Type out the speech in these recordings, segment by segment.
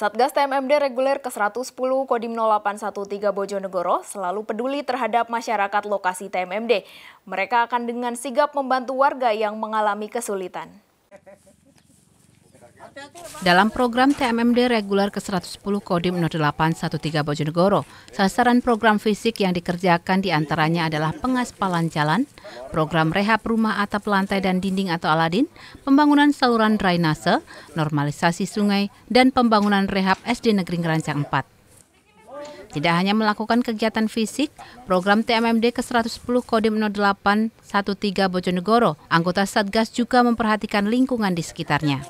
Satgas TMMD reguler ke-110 Kodim 0813 Bojonegoro selalu peduli terhadap masyarakat lokasi TMMD. Mereka akan dengan sigap membantu warga yang mengalami kesulitan. Dalam program TMMD reguler ke-110 Kodim 0813 Bojonegoro, sasaran program fisik yang dikerjakan diantaranya adalah pengaspalan jalan, program rehab rumah atap lantai dan dinding atau aladin, pembangunan saluran drainase, normalisasi sungai, dan pembangunan rehab SD Negeri Ngerancang 4. Tidak hanya melakukan kegiatan fisik, program TMMD ke-110 Kodim 0813 Bojonegoro, anggota Satgas juga memperhatikan lingkungan di sekitarnya.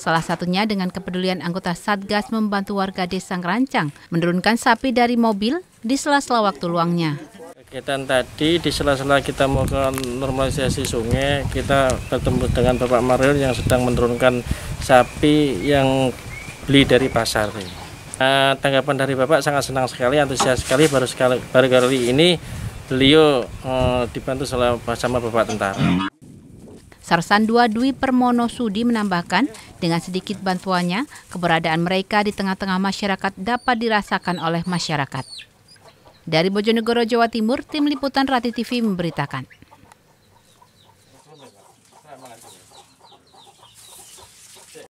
Salah satunya dengan kepedulian anggota Satgas membantu warga desa Ngerancang menurunkan sapi dari mobil di sela-sela waktu luangnya. Kegiatan tadi di sela-sela kita melakukan normalisasi sungai, kita bertemu dengan Bapak Mario yang sedang menurunkan sapi yang beli dari pasar. Uh, tanggapan dari Bapak sangat senang sekali, antusias sekali baru sekali baru kali ini beliau uh, dibantu sama, sama Bapak Tentara. Sarsan II Dwi Permono Sudi menambahkan, dengan sedikit bantuannya, keberadaan mereka di tengah-tengah masyarakat dapat dirasakan oleh masyarakat. Dari Bojonegoro, Jawa Timur, Tim Liputan Rati TV memberitakan.